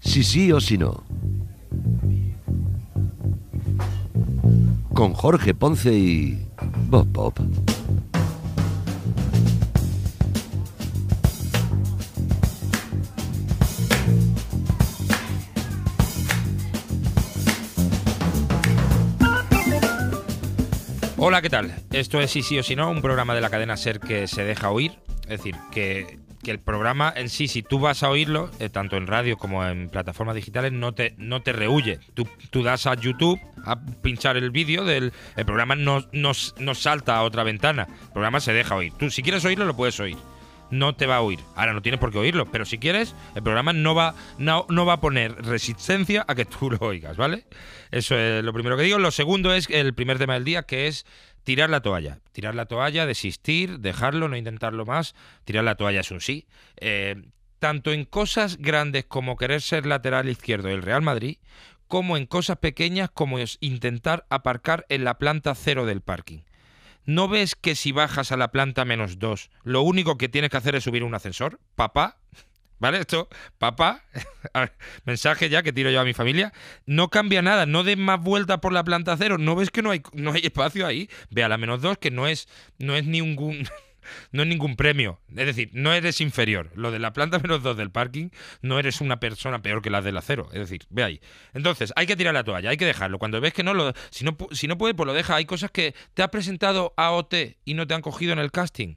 Si sí o si no. Con Jorge Ponce y Bob Pop. Hola, ¿qué tal? Esto es Sí, sí o sí no, un programa de la cadena Ser que se deja oír. Es decir, que, que el programa en sí, si tú vas a oírlo, eh, tanto en radio como en plataformas digitales, no te, no te rehuye. Tú, das a YouTube a pinchar el vídeo del el programa, no, no, no salta a otra ventana. El programa se deja oír. Tú, si quieres oírlo, lo puedes oír no te va a oír. Ahora no tienes por qué oírlo, pero si quieres, el programa no va, no, va a poner resistencia a que tú lo oigas, ¿vale? Eso es lo primero que digo. Lo segundo es el primer tema del día, que es tirar la toalla. Tirar la toalla, desistir, dejarlo, no intentarlo más. Tirar la toalla es un sí. Eh, tanto en cosas grandes como querer ser lateral izquierdo del Real Madrid, como en cosas pequeñas como intentar aparcar en la planta cero del parking. ¿No ves que si bajas a la planta menos dos, lo único que tienes que hacer es subir un ascensor? Papá, ¿Vale? Esto, papá, mensaje ya que tiro yo a mi familia, no cambia nada, no des más vuelta por la planta cero, no ves que no hay, no hay espacio ahí, ve a la menos dos, que no es, no es ningún. no es ningún premio. Es decir, no eres inferior. Lo de la planta menos dos del parking, no eres una persona peor que la del acero. Es decir, ve ahí. Entonces, hay que tirar la toalla, hay que dejarlo. Cuando ves que no lo. Si no, si no puedes, pues lo deja. Hay cosas que te has presentado a OT y no te han cogido en el casting.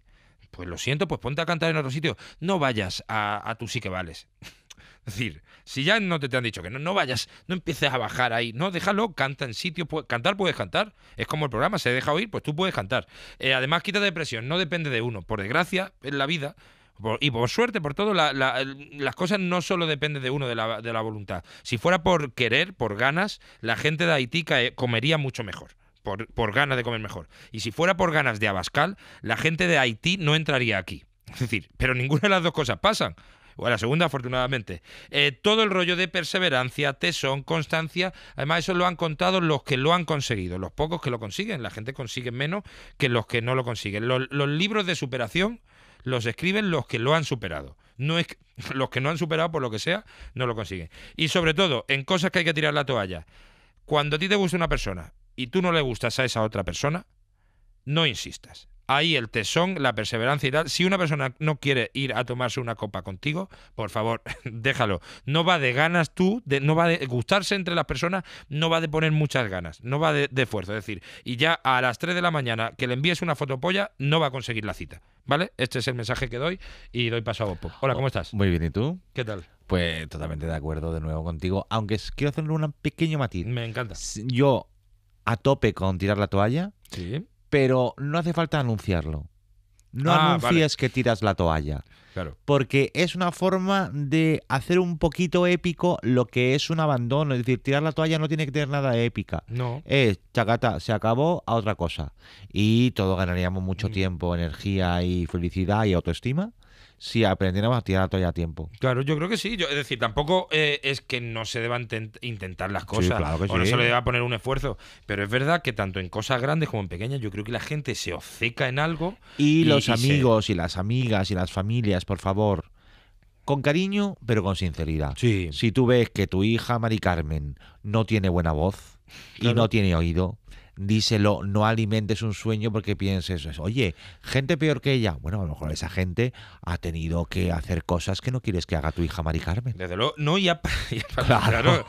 Pues lo siento, pues ponte a cantar en otro sitio. No vayas a, a tu sí que vales. Es decir, si ya no te, han dicho que no, no vayas, no empieces a bajar ahí, no, déjalo, canta en sitio, puedes cantar puedes cantar, es como el programa, se deja oír, pues tú puedes cantar. Eh, además, quita depresión, no depende de uno, por desgracia, en la vida y por suerte, por todo, las cosas no solo dependen de uno, de la, de la, voluntad. Si fuera por querer, por ganas, la gente de Haití comería mucho mejor. Por, por ganas de comer mejor. Y si fuera por ganas de Abascal, la gente de Haití no entraría aquí. Es decir, pero ninguna de las dos cosas pasan o a la segunda afortunadamente. Eh, todo el rollo de perseverancia, tesón, constancia, además eso lo han contado los que lo han conseguido, los pocos que lo consiguen, la gente consigue menos que los que no lo consiguen. Los, los libros de superación los escriben los que lo han superado. No es los que no han superado por lo que sea, no lo consiguen. Y sobre todo, en cosas que hay que tirar la toalla. Cuando a ti te gusta una persona y tú no le gustas a esa otra persona, no insistas ahí el tesón, la perseverancia y tal. Si una persona no quiere ir a tomarse una copa contigo, por favor, déjalo. No va de ganas tú, no va de gustarse entre las personas, no va de poner muchas ganas, no va de, de esfuerzo. Es decir, y ya a las 3 de la mañana que le envíes una fotopolla, no va a conseguir la cita. ¿Vale? Este es el mensaje que doy y doy paso a vos. Hola, ¿cómo estás? Muy bien, ¿y tú? ¿Qué tal? Pues totalmente de acuerdo de nuevo contigo, aunque quiero hacerle un pequeño matiz. Me encanta. Yo a tope con tirar la toalla, sí pero no hace falta anunciarlo. No ah, anuncias anuncies que tiras la toalla. Porque es una forma de hacer un poquito épico lo que es un abandono. Es decir, tirar la toalla no tiene que tener nada épica. No. Es, eh, chacata, se acabó a otra cosa. Y todos ganaríamos mucho mm. tiempo, energía y felicidad y autoestima si aprendiéramos a tirar la a tiempo. Claro, yo creo que sí. Yo, es decir, tampoco eh, es que no se deban intentar las cosas claro que o no se le deba poner un esfuerzo. Pero es verdad que tanto en cosas grandes como en pequeñas, yo creo que la gente se obceca en algo. Y, los amigos y las amigas y las familias, por favor con cariño, pero con sinceridad. Sí. Si tú ves que tu hija, Mari Carmen, no tiene buena voz y no tiene oído, díselo, no alimentes un sueño porque pienses, oye, gente peor que ella. Bueno, a lo mejor esa gente ha tenido que hacer cosas que no quieres que haga tu hija Mari Carmen. Desde luego, no, ya, claro.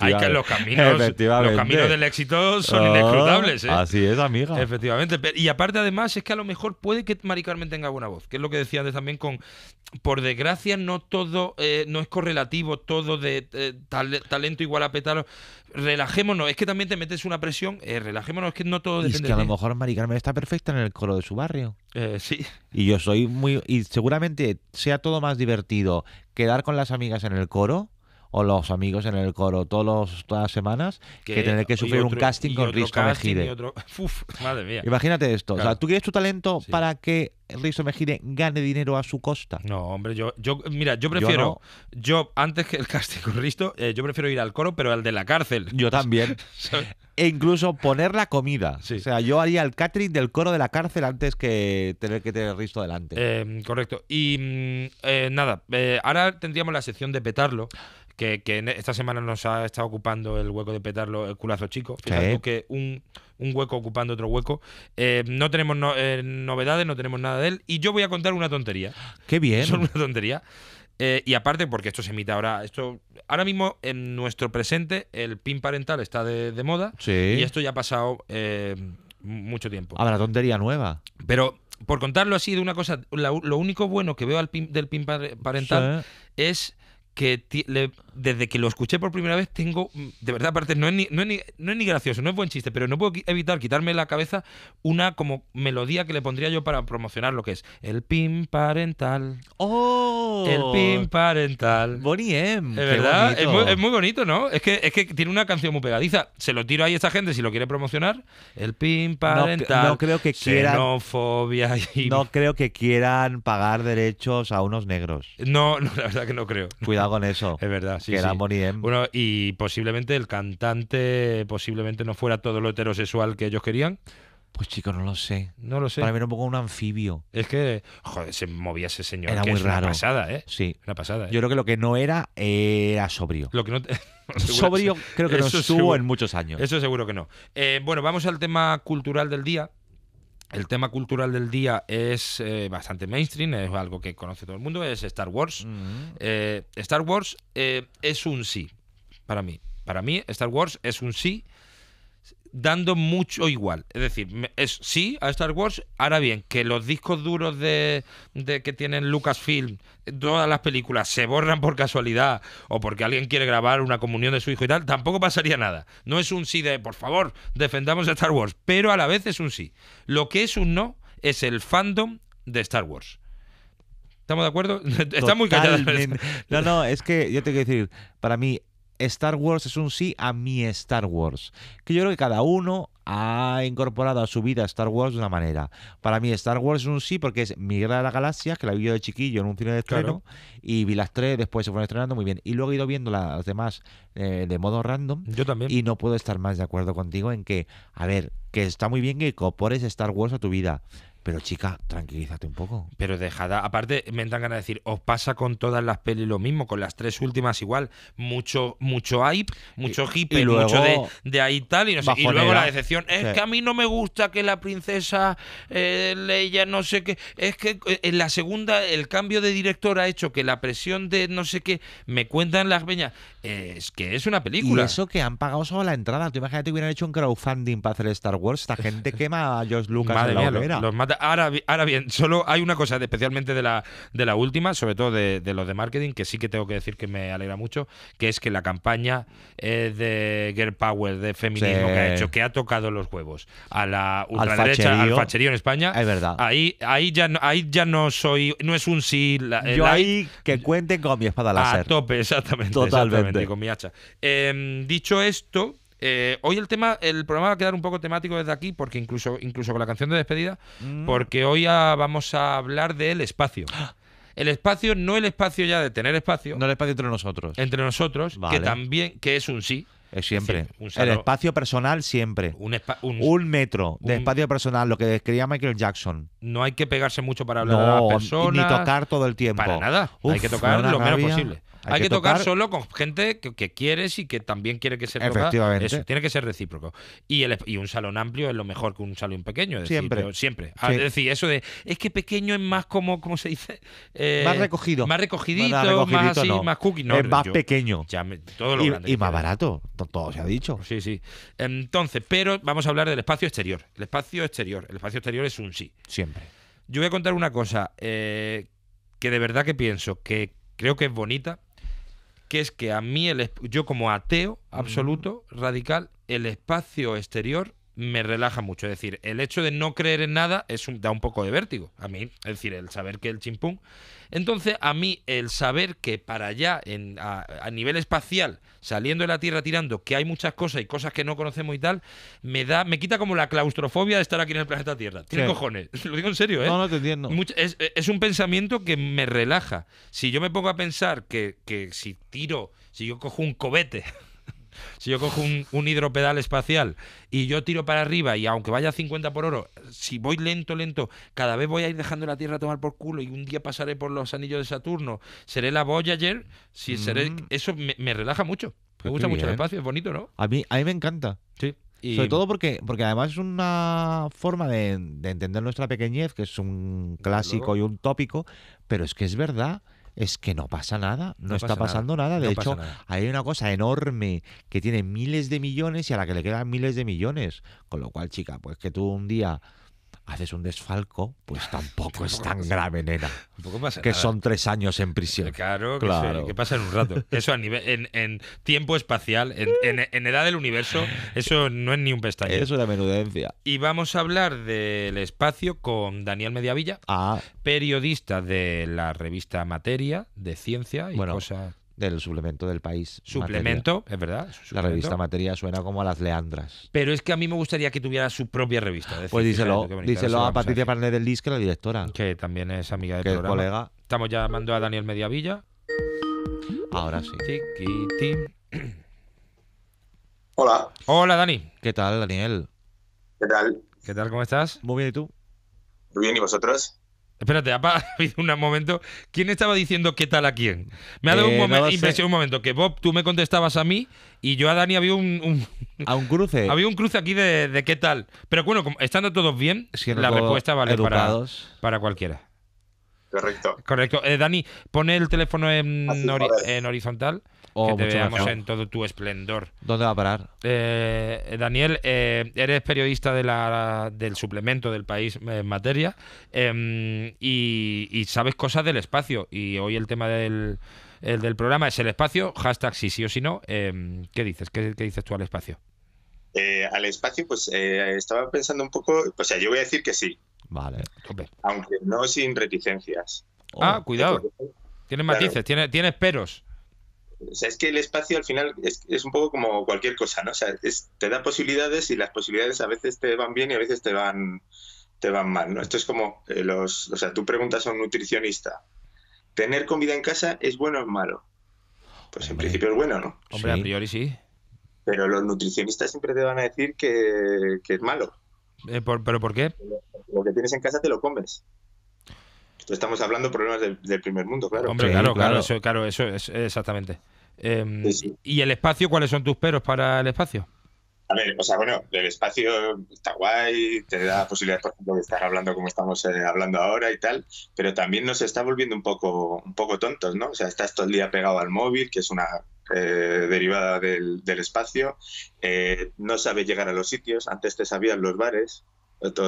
hay que los caminos, los caminos del éxito son ah, inescrutables. ¿eh? Así es, amiga. Efectivamente. Y aparte, además, es que a lo mejor puede que Mari Carmen tenga buena voz, que es lo que decía antes también con, por desgracia, no todo, eh, no es correlativo todo de eh, talento igual a pétalo. Relajémonos, es que también te metes una presión eh, relajémonos, que no todo y es que a lo mejor Mari está perfecta en el coro de su barrio. Eh, sí. Y yo soy muy. Y seguramente sea todo más divertido quedar con las amigas en el coro o los amigos en el coro todos todas las semanas que, tener que sufrir un casting con Risto Mejide. madre mía. Imagínate esto. O sea, ¿tú quieres tu talento para que Risto Mejide gane dinero a su costa? No, hombre, yo, yo mira, yo prefiero, yo, antes que el casting con Risto, eh, yo prefiero ir al coro, pero al de la cárcel. Yo también. e incluso poner la comida. O sea, yo haría el catering del coro de la cárcel antes que tener que tener Risto delante. Eh, correcto. Y mm, eh, nada, eh, ahora tendríamos la sección de petarlo. Que, esta semana nos ha estado ocupando el hueco de petarlo el culazo chico. que un, un, hueco ocupando otro hueco. no tenemos novedades, no tenemos nada de él. Y yo voy a contar una tontería. Qué bien. Son una tontería. Eh, y aparte, porque esto se emite ahora, esto ahora mismo en nuestro presente el pin parental está de, moda y esto ya ha pasado eh, mucho tiempo. Habrá ah, tontería nueva. Pero por contarlo así de una cosa, lo único bueno que veo al del pin parental es que desde que lo escuché por primera vez tengo, mm, de verdad, aparte, no es, ni, no, es ni, gracioso, no es buen chiste, pero no puedo evitar quitarme la cabeza una como melodía que le pondría yo para promocionar lo que es el pin parental. ¡Oh! El pin parental. Bonnie M. ¿Es verdad? Es muy, bonito, ¿no? Es que, es que tiene una canción muy pegadiza. Se lo tiro ahí a esta gente si lo quiere promocionar. El pin parental. No, creo que quieran. No creo que quieran pagar derechos a unos negros. No, no la verdad que no creo. Cuidado con eso. Es verdad, sí. era Bueno, y posiblemente el cantante posiblemente no fuera todo lo heterosexual que ellos querían. Pues chicos no lo sé. No lo sé. Para mí era un poco un anfibio. Es que, joder, se movía ese señor. Era muy raro. Una pasada, ¿eh? Sí. Una pasada. ¿eh? Yo creo que lo que no era era sobrio. Lo que no. sobrio creo que no estuvo en muchos años. Eso seguro que no. Eh, bueno, vamos al tema cultural del día. El tema cultural del día es eh, bastante mainstream, es algo que conoce todo el mundo, es Star Wars. Eh, Star Wars eh, es un sí, para mí. Para mí, Star Wars es un sí dando mucho igual. Es decir, es, sí a Star Wars. Ahora bien, que los discos duros de, que tienen Lucasfilm, todas las películas, se borran por casualidad o porque alguien quiere grabar una comunión de su hijo y tal, tampoco pasaría nada. No es un sí de, por favor, defendamos a Star Wars, pero a la vez es un sí. Lo que es un no es el fandom de Star Wars. ¿Estamos de acuerdo? Está muy callado No, no, es que yo tengo que decir, para mí Star Wars es un sí a mi Star Wars. Que yo creo que cada uno ha incorporado a su vida Star Wars de una manera. Para mí Star Wars es un sí porque es mi guerra de las galaxias, que la vi yo de chiquillo en un cine de estreno, y vi las tres, después se fueron estrenando muy bien. Y luego he ido viendo las demás eh, de modo random. Yo también. Y no puedo estar más de acuerdo contigo en que, a ver, que está muy bien que incorpores Star Wars a tu vida, pero chica, tranquilízate un poco. Pero dejada. Aparte, me dan ganas de decir, os pasa con todas las pelis lo mismo, con las tres últimas igual. Mucho, mucho hype, mucho hippie, mucho de, de, ahí tal. Y, no sé, y luego la decepción. Es que a mí no me gusta que la princesa eh, no sé qué. Es que eh, en la segunda, el cambio de director ha hecho que la presión de no sé qué me cuentan las veñas. Es que es una película. eso que han pagado solo la entrada. Tú imagínate que hubieran hecho un crowdfunding para hacer Star Wars. Esta gente quema a George Lucas Madre en la mía, ahora, bien, solo hay una cosa, especialmente de la, de la última, sobre todo de, los de marketing, que sí que tengo que decir que me alegra mucho, que es que la campaña eh, de Girl Power, de feminismo que ha hecho, que ha tocado los huevos a la ultraderecha, al facherío, en España. Es verdad. Ahí, ahí, ya, no, ahí ya no soy, no es un sí. Yo ahí que cuenten con mi espada láser. A tope, exactamente. Totalmente. con mi hacha. Em, dicho esto, eh, hoy el tema, el programa va a quedar un poco temático desde aquí, porque incluso, incluso con la canción de despedida, mm. porque hoy vamos a hablar del espacio. El espacio, no el espacio ya de tener espacio. No el espacio entre nosotros. Entre nosotros, que también, que es un sí. Es siempre. el espacio personal siempre. Un, metro de espacio personal, lo que describía Michael Jackson. No hay que pegarse mucho para hablar no, a la Ni tocar todo el tiempo. Para nada. hay que tocar lo menos posible. Hay, que, tocar, solo con gente que, quieres y que también quiere que se Efectivamente. Eso, tiene que ser recíproco. Y, el, y un salón amplio es lo mejor que un salón pequeño. siempre. siempre. Ah, es decir, eso de. Es que pequeño es más como, ¿cómo se dice? Eh, más recogido. Más recogidito, más, cookie. es más pequeño. y, más barato. Todo se ha dicho. Sí, sí. Entonces, pero vamos a hablar del espacio exterior. El espacio exterior. El espacio exterior es un sí. Siempre. Yo voy a contar una cosa eh, que de verdad que pienso que creo que es bonita que es que a mí, el, yo como ateo absoluto, radical, el espacio exterior me relaja mucho. Es decir, el hecho de no creer en nada es un, da un poco de vértigo a mí. Es decir, el saber que el chimpún. Entonces, a mí el saber que para allá, en, a, nivel espacial, saliendo de la Tierra tirando, que hay muchas cosas y cosas que no conocemos y tal, me da, me quita como la claustrofobia de estar aquí en el planeta Tierra. Tiene cojones. Lo digo en serio, ¿eh? No, no te entiendo. es, un pensamiento que me relaja. Si yo me pongo a pensar que, que si tiro, si yo cojo un cobete Si yo cojo un, hidropedal espacial y yo tiro para arriba y aunque vaya a 50 por oro, si voy lento, lento, cada vez voy a ir dejando la Tierra tomar por culo y un día pasaré por los anillos de Saturno, seré la Voyager, si mm. eso me, relaja mucho. Me pues gusta mucho el espacio, es bonito, ¿no? A mí, a me encanta. Sí. Sobre todo porque, porque además es una forma de, entender nuestra pequeñez, que es un clásico y un tópico, pero es que es verdad es que no pasa nada, no, está pasando nada. De hecho, hay una cosa enorme que tiene miles de millones y a la que le quedan miles de millones. Con lo cual, chica, pues que tú un día haces un desfalco, pues tampoco es tan grave, nena. que son tres años en prisión. Claro, eh, claro. Que, pasa en un rato. Eso a nivel, en, tiempo espacial, en, edad del universo, eso no es ni un pestañeo. Eso es una menudencia. Y vamos a hablar del espacio con Daniel Mediavilla, ah. periodista de la revista Materia, de Ciencia y cosas del suplemento del país. Suplemento, es verdad. La revista Materia suena como a las Leandras. Pero es que a mí me gustaría que tuviera su propia revista. pues díselo, díselo, a Patricia Parner del Disque, la directora. Que también es amiga de que colega. Estamos llamando a Daniel Mediavilla. Ahora sí. Hola. Hola, Dani. ¿Qué tal, Daniel? ¿Qué tal? ¿Qué tal? ¿Cómo estás? Muy bien, ¿y tú? Muy bien, ¿y vosotros? Espérate, ha habido un momento. ¿Quién estaba diciendo qué tal a quién? Me ha dado un eh, momento, impresión un momento que Bob, tú me contestabas a mí y yo a Dani había un. a un cruce. había un cruce aquí de, qué tal. Pero bueno, estando todos bien, la respuesta vale para, para cualquiera. Correcto. Correcto. Eh, Dani, pone el teléfono en, horizontal. Oh, que te veamos en todo tu esplendor. ¿Dónde va a parar? Eh, Daniel, eh, eres periodista de la, del suplemento del país en materia em, y, sabes cosas del espacio. Y hoy el tema del, programa es el espacio, hashtag sí, sí o sí no. Em, ¿Qué dices? ¿Qué, ¿Qué, dices tú al espacio? al espacio, pues estaba pensando un poco, pues, o sea, yo voy a decir que sí, Vale, Aunque no sin reticencias. Oh. ah, cuidado. Pues, tiene matices, tiene, tienes, peros. O pues sea, es que el espacio al final es, un poco como cualquier cosa, ¿no? O sea, te da posibilidades y las posibilidades a veces te van bien y a veces te van, te van mal, Esto es como eh, los... O sea, tú preguntas a un nutricionista, ¿tener comida en casa es bueno o es malo? Pues en principio es bueno, ¿no? Hombre, a priori sí. Pero los nutricionistas siempre te van a decir que es malo. Eh, ¿Pero por qué? Lo que tienes en casa te lo comes. estamos hablando de problemas del, primer mundo, claro. Hombre, claro, claro, eso, es exactamente. Em, ¿Y el espacio? ¿Cuáles son tus peros para el espacio? A ver, o sea, bueno, el espacio está guay, te da posibilidades, por ejemplo, de estar hablando como estamos eh, hablando ahora y tal, pero también nos está volviendo un poco, un poco tontos, ¿no? O sea, estás todo el día pegado al móvil, que es una eh, derivada del, espacio, eh, no sabes llegar a los sitios, antes te sabías los bares,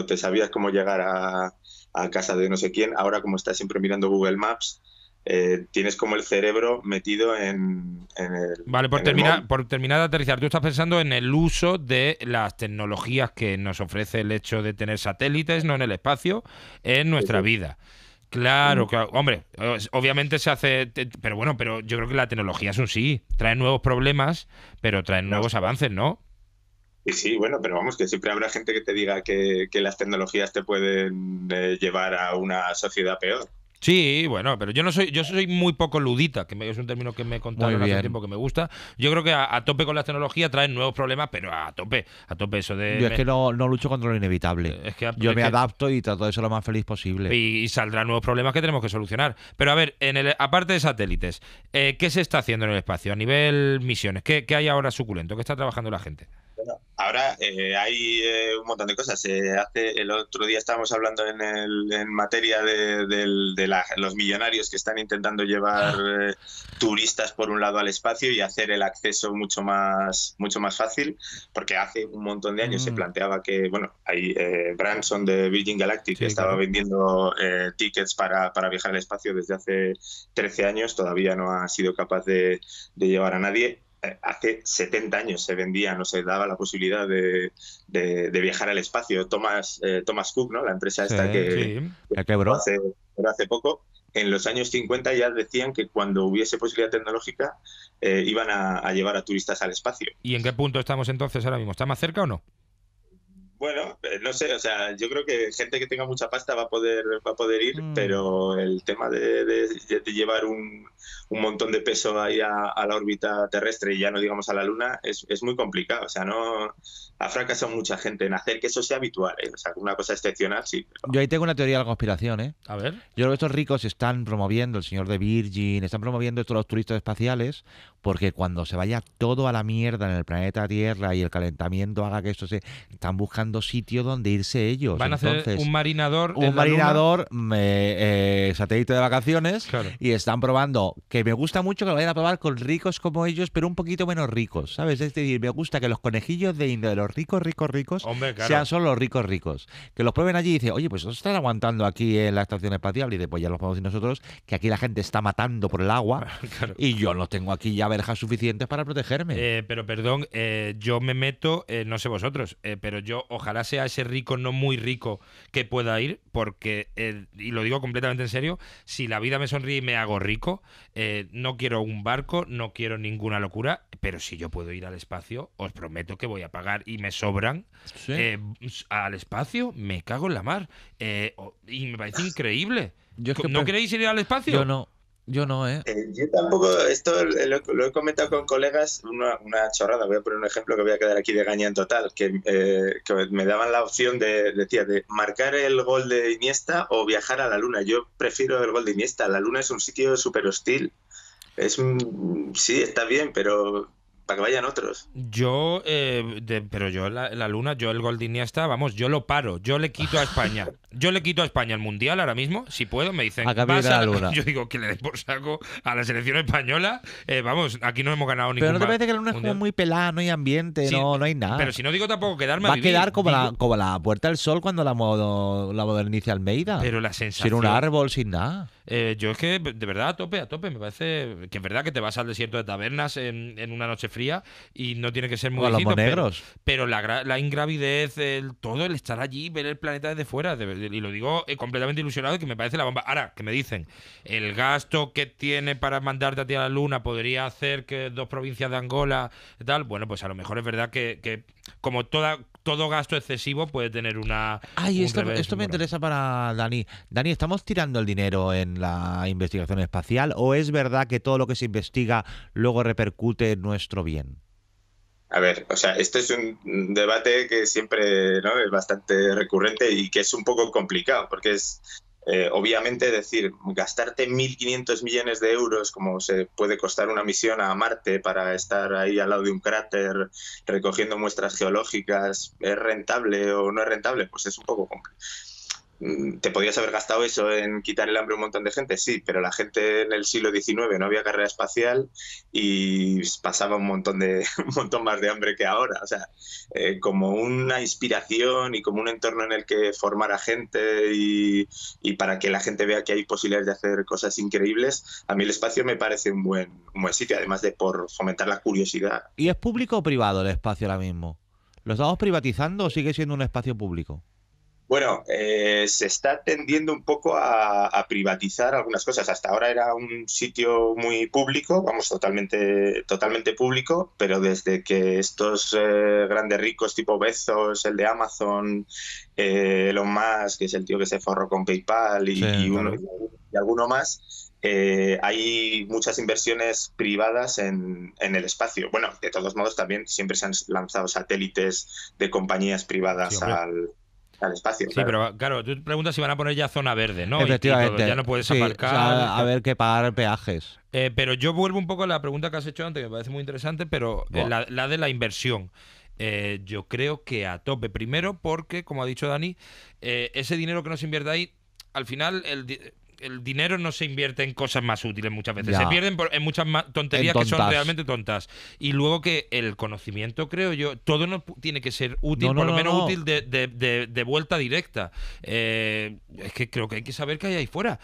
te sabías cómo llegar a, a casa de no sé quién, ahora como estás siempre mirando Google Maps, eh, tienes como el cerebro metido en, el. Vale, por, terminar, por terminar de aterrizar, tú estás pensando en el uso de las tecnologías que nos ofrece el hecho de tener satélites, no en el espacio, en nuestra vida. Claro, mm. hombre, obviamente se hace, pero bueno, pero yo creo que la tecnología es un sí, trae nuevos problemas, pero trae nuevos avances, ¿no? Y sí, bueno, pero vamos, que siempre habrá gente que te diga que, las tecnologías te pueden eh, llevar a una sociedad peor. Sí, bueno, pero yo no soy, yo soy muy poco ludita, que es un término que me contaron hace tiempo que me gusta. Yo creo que a, tope con la tecnología traen nuevos problemas, pero a tope, a tope eso de. Yo es que no, no, lucho contra lo inevitable. Eh, yo me adapto y trato de ser lo más feliz posible. Y, saldrán nuevos problemas que tenemos que solucionar. Pero a ver, en el, aparte de satélites, eh, ¿qué se está haciendo en el espacio a nivel misiones? qué hay ahora suculento? ¿Qué está trabajando la gente? Ahora eh, hay eh, un montón de cosas. hace El otro día estábamos hablando en, en materia de, de, los millonarios que están intentando llevar ah. eh, turistas por un lado al espacio y hacer el acceso mucho más, mucho más fácil, porque hace un montón de años se mm. planteaba que, bueno, hay Branson de Virgin Galactic que estaba vendiendo tickets para, viajar al espacio desde hace 13 años, todavía no ha sido capaz de, de llevar a nadie eh, hace 70 años se vendía, no se daba la posibilidad de, viajar al espacio. Thomas, eh, Thomas Cook, ¿no? La empresa esta que, quebró hace, hace poco, en los años 50 ya decían que cuando hubiese posibilidad tecnológica eh, iban a, a llevar a turistas al espacio. ¿Y en qué punto estamos entonces ahora mismo? ¿Está más cerca o no? Bueno, eh, no sé, o sea, yo creo que gente que tenga mucha pasta va a poder, va a poder ir, mm. pero el tema de, llevar un, montón de peso ahí a, la órbita terrestre y ya no digamos a la Luna es, muy complicado. O sea, no ha fracasado mucha gente en hacer que eso sea habitual. ¿eh? O sea, una cosa excepcional, sí. Yo ahí tengo una teoría de la conspiración, ¿eh? A ver. Yo creo que estos ricos están promoviendo, el señor de Virgin, están promoviendo estos los turistas espaciales, porque cuando se vaya todo a la mierda en el planeta Tierra y el calentamiento haga que esto se... Están buscando sitio donde irse ellos. Van a hacer un marinador. Un marinador eh, satélite de vacaciones y están probando, que me gusta mucho que lo vayan a probar con ricos como ellos, pero un poquito menos ricos, ¿sabes? Es decir, me gusta que los conejillos de de los ricos, ricos, ricos, sean solo los ricos, ricos. Que los prueben allí y dicen, oye, pues están aguantando aquí en la estación espacial y después pues ya los podemos decir nosotros, que aquí la gente está matando por el agua y yo no tengo aquí ya verjas suficientes para protegerme. Eh, pero perdón, eh, yo me meto, no sé vosotros, pero yo ojalá sea ese rico, no muy rico, que pueda ir, porque, eh, y lo digo completamente en serio, si la vida me sonríe y me hago rico, eh, no quiero un barco, no quiero ninguna locura, pero si yo puedo ir al espacio, os prometo que voy a pagar y me sobran eh, al espacio, me cago en la mar. y me parece increíble. ¿No queréis ir al espacio? Yo no. Yo no, ¿eh? ¿eh? yo tampoco, esto lo, he comentado con colegas, una, una, chorrada, voy a poner un ejemplo que voy a quedar aquí de gaña en total, eh, que, me daban la opción de, decía de marcar el gol de Iniesta o viajar a la luna. Yo prefiero el gol de Iniesta, la luna es un sitio súper hostil. Es, sí, está bien, pero para que vayan otros. Yo, eh, pero yo la, luna, yo el Goldini está vamos, yo lo paro, yo le quito a España, yo le quito a España el mundial ahora mismo, si puedo, me dicen. Yo digo que le den por saco a la selección española, eh, vamos, aquí no hemos ganado Pero no te parece que la luna es muy pelada, no hay ambiente, no, no hay nada. Pero si no digo tampoco quedarme Va a, quedar como la, como la puerta del sol cuando la modo la modernice Almeida. Pero la sensación. Sin un árbol, sin nada. Eh, yo es que de verdad a tope, a tope, me parece que es verdad que te vas al desierto de tabernas en, en una noche fría y no tiene que ser muy o negros. Pero, la, la, ingravidez, el todo, el estar allí, ver el planeta desde fuera, y lo digo eh, completamente ilusionado, que me parece la bomba. Ahora, que me dicen, el gasto que tiene para mandarte a ti a la luna podría hacer que dos provincias de Angola, tal, bueno, pues a lo mejor es verdad que como toda todo gasto excesivo puede tener una. Ay, esto, me interesa para Dani. Dani, ¿estamos tirando el dinero en la investigación espacial o es verdad que todo lo que se investiga luego repercute en nuestro bien? A ver, o sea, este es un debate que siempre ¿no? es bastante recurrente y que es un poco complicado, porque es, eh, obviamente, decir, gastarte 1.500 millones de euros, como se puede costar una misión a Marte para estar ahí al lado de un cráter recogiendo muestras geológicas, ¿es rentable o no es rentable? Pues es un poco complicado Mm, te podías haber gastado eso en quitar el hambre a un montón de gente, sí, pero la gente en el siglo XIX no había carrera espacial y pasaba un montón, de, un montón más de hambre que ahora. O sea, eh, como una inspiración y como un entorno en el que formar a gente y, para que la gente vea que hay posibilidades de hacer cosas increíbles, a mí el espacio me parece un buen, un buen sitio, además de por fomentar la curiosidad. ¿Y es público o privado el espacio ahora mismo? ¿Lo estamos privatizando o sigue siendo un espacio público? Bueno, eh, se está tendiendo un poco a, privatizar algunas cosas. Hasta ahora era un sitio muy público, vamos, totalmente, totalmente público, pero desde que estos eh, grandes ricos tipo Bezos, el de Amazon, eh, Elon Musk, que es el tío que se forró con PayPal y, alguno más, hay muchas inversiones privadas en, el espacio. Bueno, de todos modos, también siempre se han lanzado satélites de compañías privadas al, espacio. Sí, pero claro, tú preguntas si van a poner ya zona verde, ¿no? Efectivamente. ya no puedes aparcar. a ver qué pagar peajes. Eh, pero yo vuelvo un poco a la pregunta que has hecho antes, que me parece muy interesante, pero eh, la, de la inversión. Eh, yo creo que a tope. Primero porque, como ha dicho Dani, ese dinero que nos se invierte ahí, al final el, el dinero no se invierte en cosas más útiles muchas veces. Se pierden en muchas tonterías que son realmente tontas. Y luego que el conocimiento, creo yo, todo no tiene que ser útil, por lo menos útil de, de, de, vuelta directa. Eh, es que creo que hay que saber qué hay ahí fuera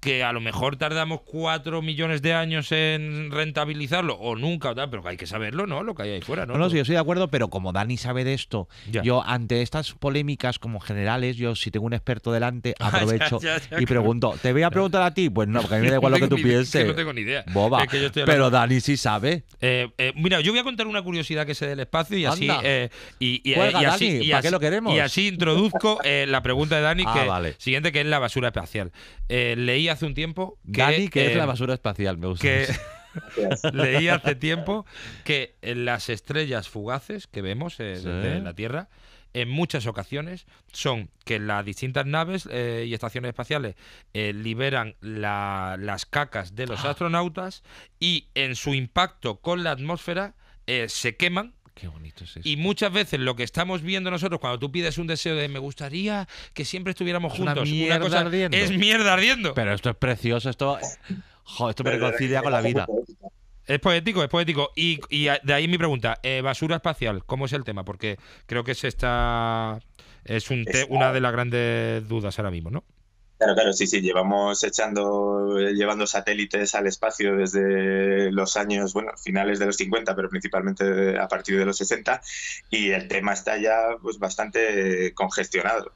que a lo mejor tardamos cuatro millones de años en rentabilizarlo, o nunca, o pero hay que saberlo, ¿no? Lo que hay ahí fuera, ¿no? No, no sí, yo estoy de acuerdo, pero como Dani sabe de esto, yo ante estas polémicas como generales, yo si tengo un experto delante, ah, aprovecho y pregunto, ¿te voy a preguntar a ti? Pues no, porque a mí me da igual lo que tú pienses. no tengo ni idea. Boba. pero Dani sí sabe. Eh, eh, mira, yo voy a contar una curiosidad que sé del espacio y así. Eh, y, así, y qué lo queremos? Y así introduzco la pregunta de Dani, ah, que siguiente, que es la basura espacial. leía hace un tiempo que. que es la eh, basura espacial, me gusta. leí hace tiempo que eh, las estrellas fugaces que vemos en eh, la Tierra en muchas ocasiones son que las distintas naves y estaciones espaciales liberan las cacas de los ah. astronautas y en su impacto con la atmósfera se queman bonito Y muchas veces lo que estamos viendo nosotros cuando tú pides un deseo de me gustaría que siempre estuviéramos juntos, es mierda ardiendo. Pero esto es precioso, esto, me reconcilia con la vida. Es poético, es poético. Y, de ahí mi pregunta, eh, basura espacial, ¿cómo es el tema? Porque creo que se está es una de las grandes dudas ahora mismo, ¿no? Claro, claro, sí, sí, llevamos echando, eh, llevando satélites al espacio desde los años, bueno, finales de los 50, pero principalmente a partir de los 60, y el tema está ya pues, bastante congestionado.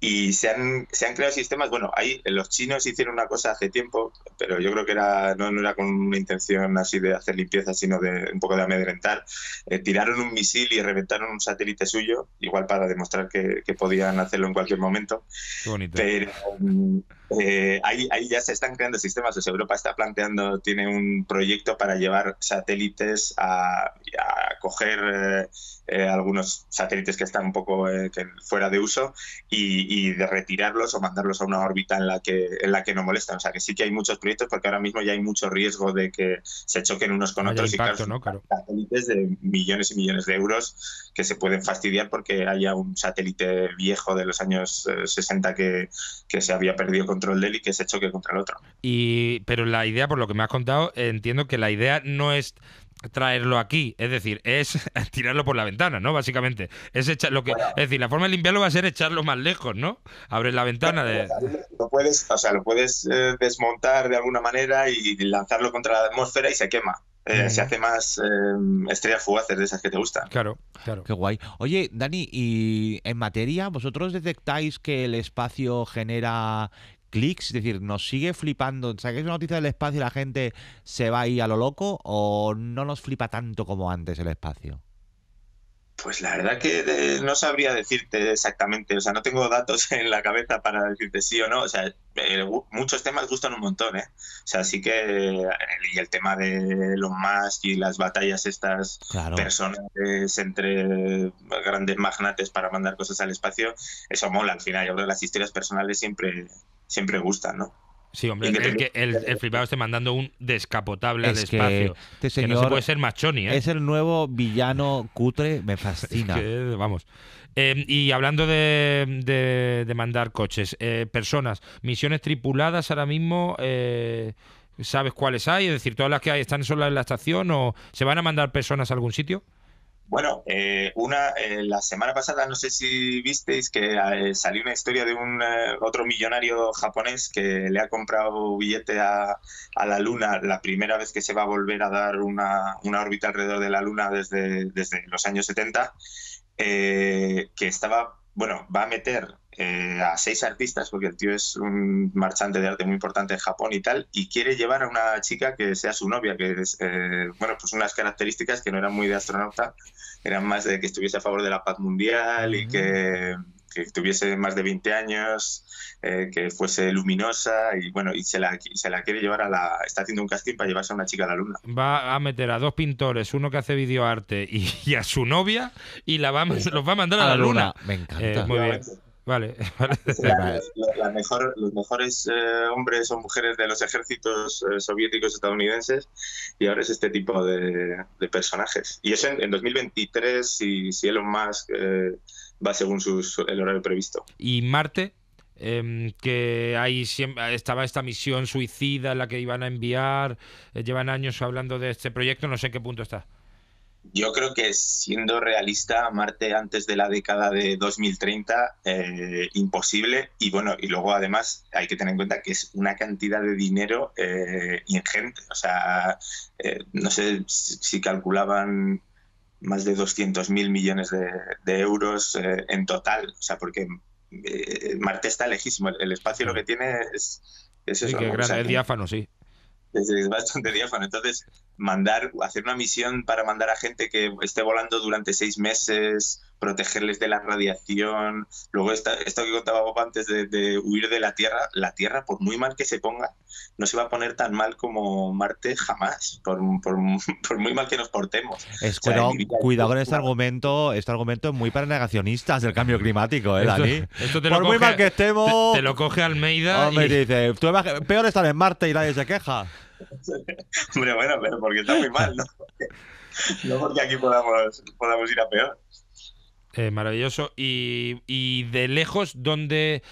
Y se han, se han creado sistemas, bueno, ahí eh, los chinos hicieron una cosa hace tiempo, pero yo creo que era, no, era con una intención así de hacer limpieza, sino de un poco de amedrentar. Eh, tiraron un misil y reventaron un satélite suyo, igual para demostrar que, que podían hacerlo en cualquier momento. Qué bonito. Pero, mm, eh, ahí, ya se están creando sistemas. Pues Europa está planteando, tiene un proyecto para llevar satélites a, coger eh, eh, algunos satélites que están un poco fuera de uso y, de retirarlos o mandarlos a una órbita en la, que, en la que no molestan. O sea, que sí que hay muchos proyectos porque ahora mismo ya hay mucho riesgo de que se choquen unos con otros y claro, satélites de millones y millones de euros que se pueden fastidiar porque haya un satélite viejo de los años 60 que, que se había perdido con control de él y que se que contra el otro. Y, pero la idea, por lo que me has contado, entiendo que la idea no es traerlo aquí, es decir, es tirarlo por la ventana, ¿no? Básicamente, es echar lo que, es decir, la forma de limpiarlo va a ser echarlo más lejos, ¿no? Abres la ventana de lo puedes, o sea, lo puedes eh, desmontar de alguna manera y lanzarlo contra la atmósfera y se quema. Eh, se hace más em, estrellas fugaces de esas que te gustan. Claro, claro. Qué guay. Oye, Dani, ¿y en materia vosotros detectáis que el espacio genera clics? Es decir, ¿nos sigue flipando? O sea, una noticia del espacio y la gente se va ahí a lo loco o no nos flipa tanto como antes el espacio? Pues la verdad que no sabría decirte exactamente, o sea, no tengo datos en la cabeza para decirte sí o no, o sea, muchos temas gustan un montón, ¿eh? O sea, sí que eh, y el tema de los más y las batallas estas personales entre grandes magnates para mandar cosas al espacio, eso mola al final, yo creo que las historias personales siempre siempre gusta ¿no? Sí, hombre, que el, que el, flipado esté mandando un descapotable al espacio. Este no se puede ser machoni, ¿eh? Es el nuevo villano cutre, me fascina. vamos. Em, y hablando de, de, mandar coches, eh, personas, misiones tripuladas ahora mismo, eh, ¿sabes cuáles hay? Es decir, todas las que hay están solas en la estación o se van a mandar personas a algún sitio? Bueno, eh, una, eh, la semana pasada no sé si visteis que eh, salió una historia de un otro millonario japonés que le ha comprado billete a, la Luna la primera vez que se va a volver a dar una, órbita alrededor de la Luna desde, desde los años 70, que estaba, bueno, va a meter eh, a seis artistas, porque el tío es un marchante de arte muy importante en Japón y tal, y quiere llevar a una chica que sea su novia, que es, eh, bueno, pues unas características que no eran muy de astronauta, eran más de que estuviese a favor de la paz mundial y mm. que, que, tuviese más de 20 años, eh, que fuese luminosa, y bueno, y se, la, se la quiere llevar a la... Está haciendo un casting para llevarse a una chica a la luna. Va a meter a dos pintores, uno que hace videoarte y, y a su novia, y la va, los va a mandar a, la, luna. luna. Me encanta. muy bien. Vale, vale. La, mejor, los mejores eh, hombres o mujeres de los ejércitos eh, soviéticos estadounidenses y ahora es este tipo de, personajes. Y eso en, 2023, si, si Elon Musk eh, va según el horario previsto. ¿Y Marte? Em, que ahí estaba esta misión suicida la que iban a enviar, llevan años hablando de este proyecto, no sé en qué punto está. Yo creo que siendo realista, Marte antes de la década de 2030, eh, imposible. Y bueno, y luego además hay que tener en cuenta que es una cantidad de dinero eh, ingente. O sea, eh, no sé si calculaban más de 200 mil millones de, euros eh, en total. O sea, porque Marte está lejísimo. El, espacio lo que tiene es... eso, es diáfano, sí es, bastante diáfano. Entonces, mandar, hacer una misión para mandar a gente que esté volando durante seis meses protegerles de la radiación. Luego esta, esto que contaba antes de, huir de la Tierra, la Tierra, por muy mal que se ponga, no se va a poner tan mal como Marte jamás, por, muy mal que nos portemos. Es, cuidado, con este argumento, este argumento es muy para negacionistas del cambio climático, ¿eh, Dani? por muy mal que estemos... Te, lo coge Almeida Hombre, dice, peor estar en Marte y nadie se queja. Hombre, bueno, pero porque está muy mal, ¿no? no porque aquí podamos ir a peor. Eh, maravilloso. Y, de lejos, donde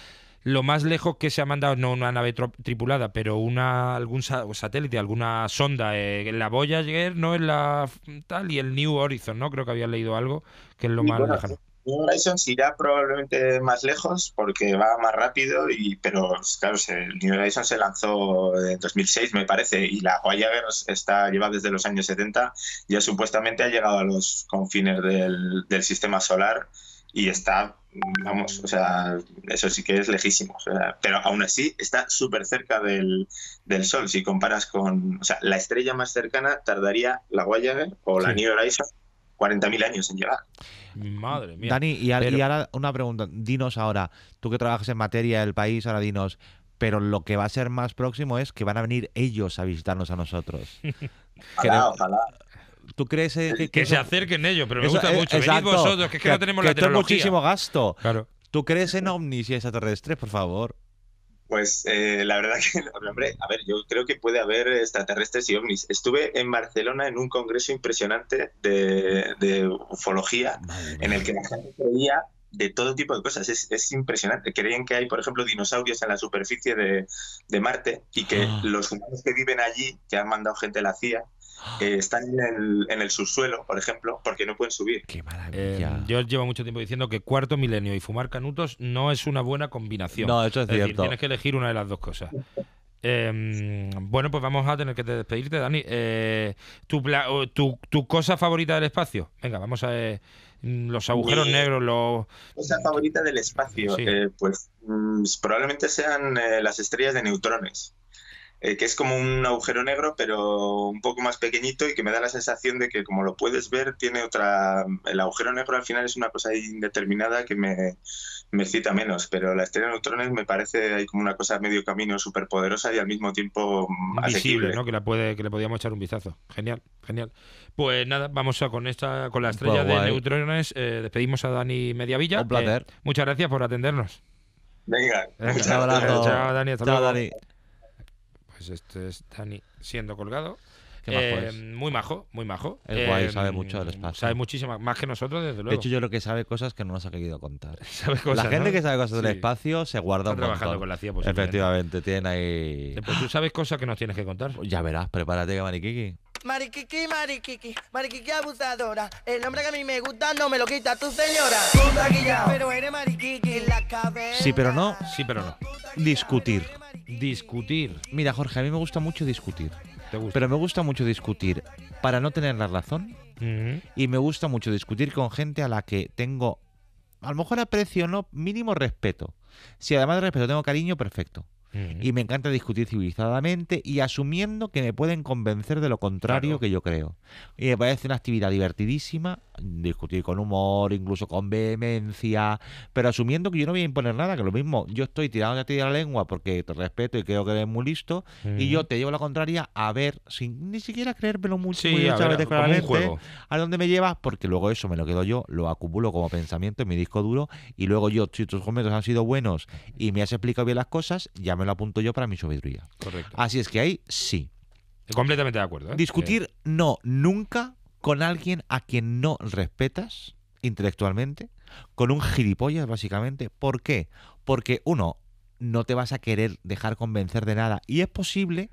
Lo más lejos que se ha mandado, no una nave tripulada, pero una algún satélite, alguna sonda. Eh, la Voyager, ¿no? en la tal, y el New Horizon, ¿no? Creo que había leído algo, que es lo más lejano. Horizon irá probablemente más lejos porque va más rápido, y, pero claro, el New Horizons se lanzó en 2006, me parece, y la Voyager está, lleva desde los años 70, ya supuestamente ha llegado a los confines del, del sistema solar y está, vamos, o sea, eso sí que es lejísimo. pero aún así está súper cerca del, Sol. Si comparas con, o sea, la estrella más cercana tardaría la Voyager ¿eh? o la New Horizons 40.000 años en llegar. Madre mía. Dani, y, ahora una pregunta. Dinos ahora, tú que trabajas en materia del país, ahora dinos, pero lo que va a ser más próximo es que van a venir ellos a visitarnos a nosotros. ¿Tú crees eh, que, se acerquen ellos? Pero me gusta mucho. Venid vosotros, que es que, no tenemos la tecnología. muchísimo gasto. Claro. ¿Tú crees en ovnis y extraterrestres, por favor? Pues eh, la verdad que, hombre, a ver, yo creo que puede haber extraterrestres y ovnis. Estuve en Barcelona en un congreso impresionante de, de ufología, en el que la gente creía de todo tipo de cosas. Es, impresionante. Creían que hay, por ejemplo, dinosaurios en la superficie de, Marte y que ah. los humanos que viven allí, que han mandado gente a la CIA, ah. están en el, subsuelo, por ejemplo, porque no pueden subir. Qué maravilla. Eh, yo llevo mucho tiempo diciendo que cuarto milenio y fumar canutos no es una buena combinación. No, eso es, cierto. tienes que elegir una de las dos cosas. Em, bueno, pues vamos a tener que despedirte, Dani. Eh, tu, tu, cosa favorita del espacio? Venga, vamos a... Eh, Mm, los agujeros negros, los... cosa favorita del espacio, eh, pues mm, probablemente sean eh, las estrellas de neutrones. Eh, que es como un agujero negro, pero un poco más pequeñito y que me da la sensación de que como lo puedes ver, tiene otra... El agujero negro al final es una cosa indeterminada que me, me cita menos, pero la estrella de neutrones me parece ahí como una cosa medio camino súper poderosa y al mismo tiempo visible, ¿no? Que la puede, que le podíamos echar un vistazo. Genial, genial. Pues nada, vamos a con esta, con la estrella de neutrones. Eh, despedimos a Dani Mediavilla. Un placer. muchas gracias por atendernos. Venga, Chao, Dani. chao, Dani. Pues siendo colgado. Eh, muy majo, muy majo. sabe em, mucho del espacio. Sabe muchísimo, más que nosotros, desde luego. De hecho, yo creo que sabe cosas que no nos ha querido contar. la gente que sabe cosas del espacio se guarda Está trabajando con la CIA, Efectivamente, tiene ahí. Eh, pues tú sabes cosas que nos tienes que contar. Ya verás, prepárate, que mariqui Mariquiqui, mariquiqui, mariquiqui abusadora. El nombre que a mí me gusta no me lo quita tu señora. Pero eres mariquiqui en la cabeza. Sí, pero no. Sí, pero no. Discutir. Discutir. Mira, Jorge, a mí me gusta mucho discutir. ¿Te gusta? Pero me gusta mucho discutir para no tener la razón. Mm. Y me gusta mucho discutir con gente a la que tengo, a lo mejor aprecio, no, mínimo respeto. Si además de respeto tengo cariño, perfecto y me encanta discutir civilizadamente y asumiendo que me pueden convencer de lo contrario que yo creo. Y me parece una actividad divertidísima, discutir con humor, incluso con vehemencia, pero asumiendo que yo no voy a imponer nada, que lo mismo, yo estoy tirando a ti de la lengua porque te respeto y creo que eres muy listo, y yo te llevo la contraria a ver, sin ni siquiera creérmelo mucho, muy a, a dónde me llevas, porque luego eso me lo quedo yo, lo acumulo como pensamiento en mi disco duro, y luego yo, si tus comentarios han sido buenos y me has explicado bien las cosas, ya me lo apunto yo para mi sabiduría. Correcto. Así es que ahí sí. Completamente de acuerdo. ¿eh? Discutir eh, no nunca con alguien a quien no respetas intelectualmente, con un gilipollas básicamente. ¿Por qué? Porque uno, no te vas a querer dejar convencer de nada y es posible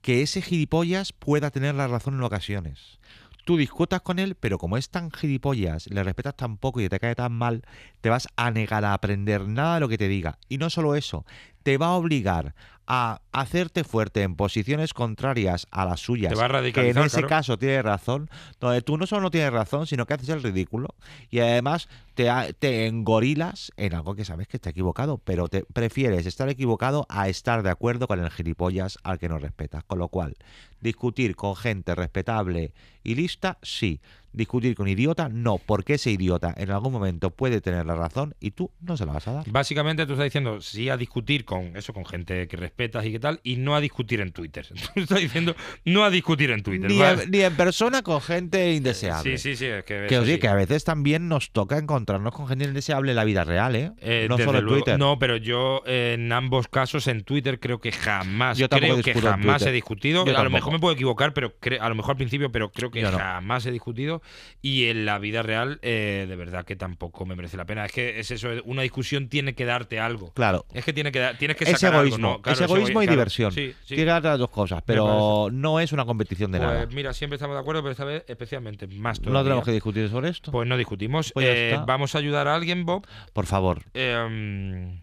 que ese gilipollas pueda tener la razón en ocasiones. Tú discutas con él, pero como es tan gilipollas, le respetas tan poco y te cae tan mal, te vas a negar a aprender nada de lo que te diga. Y no solo eso, te va a obligar a hacerte fuerte en posiciones contrarias a las suyas, va a que en ese caso tiene razón, donde tú no solo no tienes razón, sino que haces el ridículo y además te, engorilas en algo que sabes que está equivocado, pero te prefieres estar equivocado a estar de acuerdo con el gilipollas al que no respetas. Con lo cual, discutir con gente respetable y lista, sí discutir con idiota, no, porque ese idiota en algún momento puede tener la razón y tú no se la vas a dar. Básicamente tú estás diciendo sí a discutir con eso, con gente que respetas y qué tal, y no a discutir en Twitter. Tú estás diciendo no a discutir en Twitter. Ni, en, persona con gente indeseable. Sí, sí, sí. que, a veces también nos toca encontrarnos con gente indeseable en la vida real, ¿eh? Eh, no solo en Twitter. No, pero yo eh, en ambos casos en Twitter creo que jamás, yo creo que jamás he discutido. a lo mejor me puedo equivocar, pero a lo mejor al principio, pero creo que jamás he discutido y en la vida real eh, de verdad que tampoco me merece la pena. Es que es eso, una discusión tiene que darte algo. Claro. Es que tiene que tienes que sacar es egoísmo, algo, es egoísmo y diversión. Sí, Tiene que darte las dos cosas, pero no es una competición de pues, nada. Mira, siempre estamos de acuerdo, pero esta vez especialmente más todavía. No tenemos que discutir sobre esto. Pues no discutimos. Pues eh, vamos a ayudar a alguien, Bob. Por favor. Eh, mm,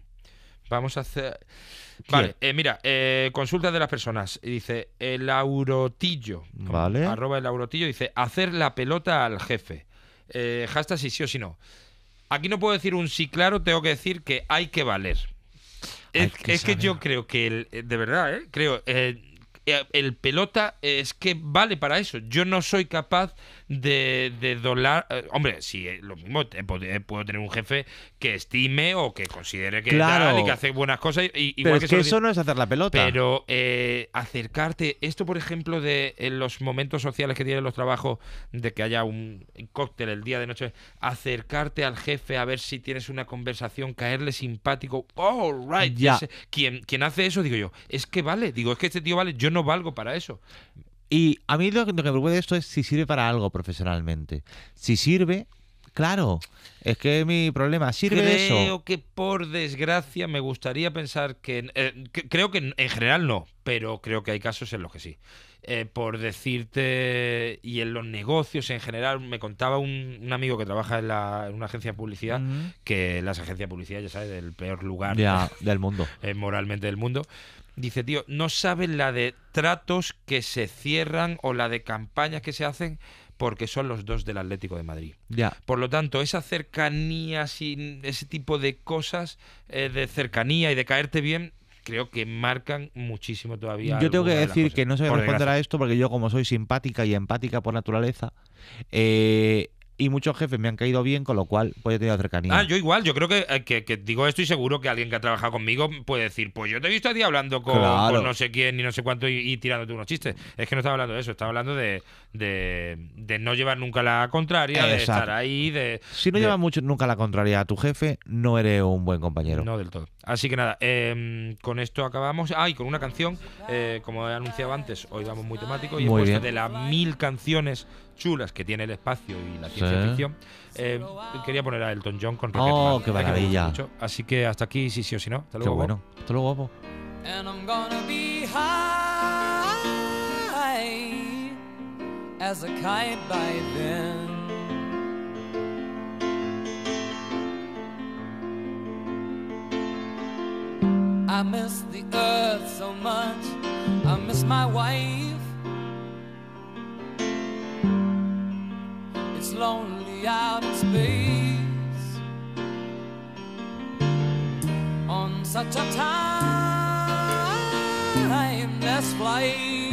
Vamos a hacer. Vale, eh, mira, eh, consulta de las personas. Dice el aurotillo. Vale. Arroba el aurotillo. Dice hacer la pelota al jefe. Eh, hashtag si sí o si no. Aquí no puedo decir un sí claro, tengo que decir que hay que valer. es que, es que yo creo que, de verdad, eh, creo, eh, el pelota es que vale para eso. Yo no soy capaz de, de dolar. Eh, hombre, si eh, lo mismo, puedo tener un jefe que estime o que considere que claro. que hace buenas cosas. Y, pero eso no es hacer la pelota. Pero acercarte, esto por ejemplo de en los momentos sociales que tienen los trabajos, de que haya un cóctel el día de noche, acercarte al jefe a ver si tienes una conversación, caerle simpático. All right, quien, quien hace eso, digo yo, es que vale, digo, es que este tío vale, yo no valgo para eso. Y a mí lo, que me preocupa de esto es si sirve para algo profesionalmente. Si sirve, claro, es que mi problema, ¿sirve de eso? Creo que por desgracia me gustaría pensar que, eh, Creo que en general no, pero creo que hay casos en los que sí. Eh, por decirte, y en los negocios en general, me contaba un, amigo que trabaja en, una agencia de publicidad, que las agencias de publicidad, ya sabes, del peor lugar del mundo. Eh, moralmente del mundo. Dice, tío, no saben la de tratos que se cierran o la de campañas que se hacen porque son los dos del Atlético de Madrid. Ya. Por lo tanto, esa cercanía, sin ese tipo de cosas eh, de cercanía y de caerte bien, creo que marcan muchísimo todavía. Yo tengo que decir que no sé responder a esto porque yo como soy simpática y empática por naturaleza, eh, y muchos jefes me han caído bien, con lo cual pues he tenido cercanía. Ah, yo igual, yo creo eh, que, que, digo esto y seguro que alguien que ha trabajado conmigo puede decir, pues yo te he visto a ti hablando con, no sé quién ni no sé cuánto y, tirándote unos chistes. Es que no estaba hablando de eso, estaba hablando de, de, no llevar nunca la contraria, de estar ahí, de... Si no llevas mucho, nunca la contraria a tu jefe, no eres un buen compañero. No del todo. Así que nada, em, con esto acabamos. Ah, con una canción, eh, como he anunciado antes, hoy vamos muy temático y después de las mil canciones chulas que tiene el espacio y la ciencia ficción. Eh, quería poner a Elton John con Oh, qué maravilla. Así que hasta aquí, sí, sí o sí, no. Hasta luego. bueno. Hasta luego, I miss the earth so much. I miss my wife. It's lonely out in space on such a timeless flight.